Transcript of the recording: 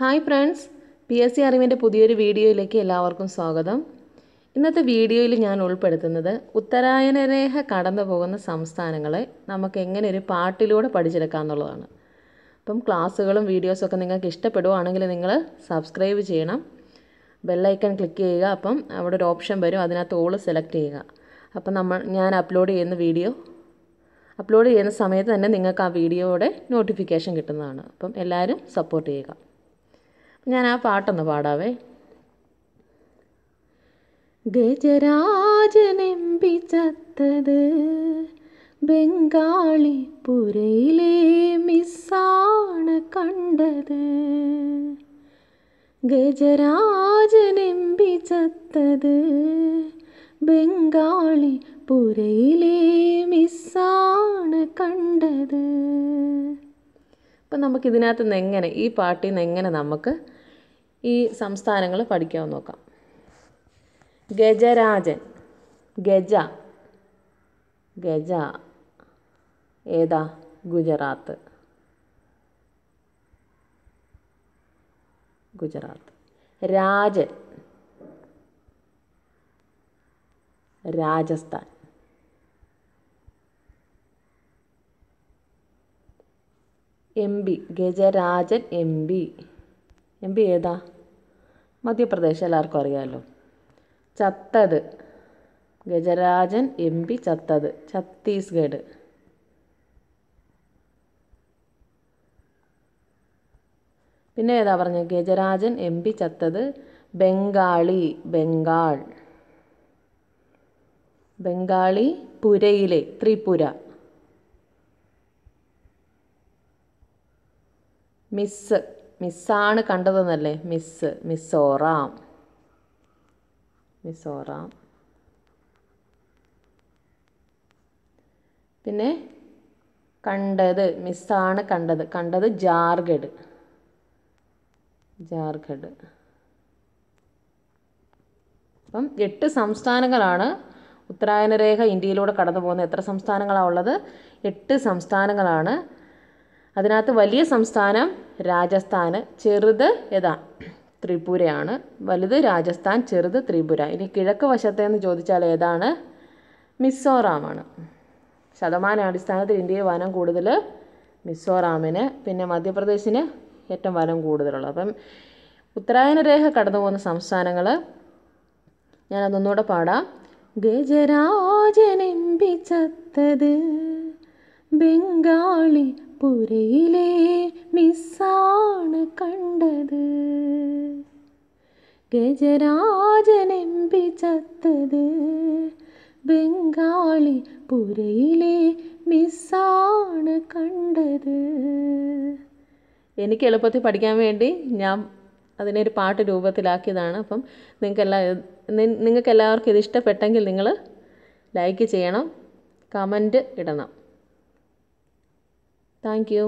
hi friends P S C അറിവിൻ്റെ പുതിയൊരു വീഡിയോയിലേക്ക് എല്ലാവർക്കും സ്വാഗതം ഇന്നത്തെ വീഡിയോയിൽ ഞാൻ ഉൾപ്പെടുത്തുന്നത് ഉത്തരായന രേഖ കടന്നു പോകുന്ന സംസ്ഥാനങ്ങളെ നമുക്ക് എങ്ങനെ ഒരു പാട്ടിലൂടെ പഠിച്ചെടുക്കാം എന്നുള്ളതാണ് അപ്പം ക്ലാസ്സുകളും വീഡിയോസൊക്കെ നിങ്ങൾക്ക് ഇഷ്ടപ്പെടുവാണെങ്കിൽ നിങ്ങൾ സബ്സ്ക്രൈബ് ചെയ്യണം ബെല്ലൈക്കൺ ക്ലിക്ക് ചെയ്യുക അപ്പം അവിടെ ഒരു ഓപ്ഷൻ വരും അതിനകത്ത് ഓൾ സെലക്ട് ചെയ്യുക അപ്പം നമ്മൾ ഞാൻ അപ്ലോഡ് ചെയ്യുന്ന വീഡിയോ അപ്ലോഡ് ചെയ്യുന്ന സമയത്ത് തന്നെ നിങ്ങൾക്ക് ആ വീഡിയോയുടെ നോട്ടിഫിക്കേഷൻ കിട്ടുന്നതാണ് അപ്പം എല്ലാവരും സപ്പോർട്ട് ചെയ്യുക ഞാൻ ആ പാട്ടൊന്ന് പാടാവേ ഗജരാജനെമ്പിച്ചത്തത് പുരയിലെ മിസ്സാണ് കണ്ടത് ഗജരാജനെമ്പിച്ചത്തത് പുരയിലെ മിസ്സാണ് കണ്ടത് അപ്പം നമുക്ക് നിന്ന് എങ്ങനെ ഈ പാട്ടിൽ നിന്ന് എങ്ങനെ നമുക്ക് ഈ സംസ്ഥാനങ്ങൾ പഠിക്കാമെന്ന് നോക്കാം ഗജരാജൻ ഗജ ഗജ ഏതാ ഗുജറാത്ത് ഗുജറാത്ത് രാജൻ രാജസ്ഥാൻ എം പി ഗജരാജൻ എം പി എം പി ഏതാ മധ്യപ്രദേശ് എല്ലാവർക്കും അറിയാമല്ലോ ചത്തത് ഗജരാജൻ എം പി ചത്തത് ഛത്തീസ്ഗഡ് പിന്നെ ഏതാ പറഞ്ഞത് ഗജരാജൻ എം പി ചത്തത് ബംഗാളി ബംഗാൾ ബംഗാളി പുരയിലെ ത്രിപുര മിസ് മിസ്സാണ് കണ്ടതെന്നല്ലേ മിസ് മിസ്സോറാം മിസോറാം പിന്നെ കണ്ടത് മിസ്സാണ് കണ്ടത് കണ്ടത് ജാർഖഡ് ജാർഖഡ് അപ്പം എട്ട് സംസ്ഥാനങ്ങളാണ് ഉത്തരായന രേഖ ഇന്ത്യയിലൂടെ കടന്നു പോകുന്ന എത്ര സംസ്ഥാനങ്ങളാണ് ഉള്ളത് എട്ട് സംസ്ഥാനങ്ങളാണ് അതിനകത്ത് വലിയ സംസ്ഥാനം രാജസ്ഥാന് ചെറുത് ഏതാ ത്രിപുരയാണ് വലുത് രാജസ്ഥാൻ ചെറുത് ത്രിപുര ഇനി കിഴക്ക് വശത്തേന്ന് ചോദിച്ചാൽ ഏതാണ് മിസോറാമാണ് അടിസ്ഥാനത്തിൽ ഇന്ത്യയിൽ വനം കൂടുതൽ മിസോറാമിന് പിന്നെ മധ്യപ്രദേശിന് ഏറ്റവും വനം കൂടുതലുള്ളത് അപ്പം ഉത്തരായന രേഖ കടന്നു പോകുന്ന സംസ്ഥാനങ്ങൾ അതൊന്നുകൂടെ പാടാം ഗജരാജനെമ്പിച്ചത്തത് ബംഗാളി പുരയിലെ മിസ്സാണ് കണ്ടത് ഗജരാജനെമ്പി ചത്തത് ബംഗാളി പുരയിലെ മിസ്സാണ് കണ്ടത് എനിക്ക് എളുപ്പത്തിൽ പഠിക്കാൻ വേണ്ടി ഞാൻ അതിനെ ഒരു പാട്ട് രൂപത്തിലാക്കിയതാണ് അപ്പം നിങ്ങൾക്കെല്ലാം നിങ്ങൾക്ക് എല്ലാവർക്കും ഇത് ഇഷ്ടപ്പെട്ടെങ്കിൽ നിങ്ങൾ ലൈക്ക് ചെയ്യണം കമൻറ്റ് ഇടണം താങ്ക് യു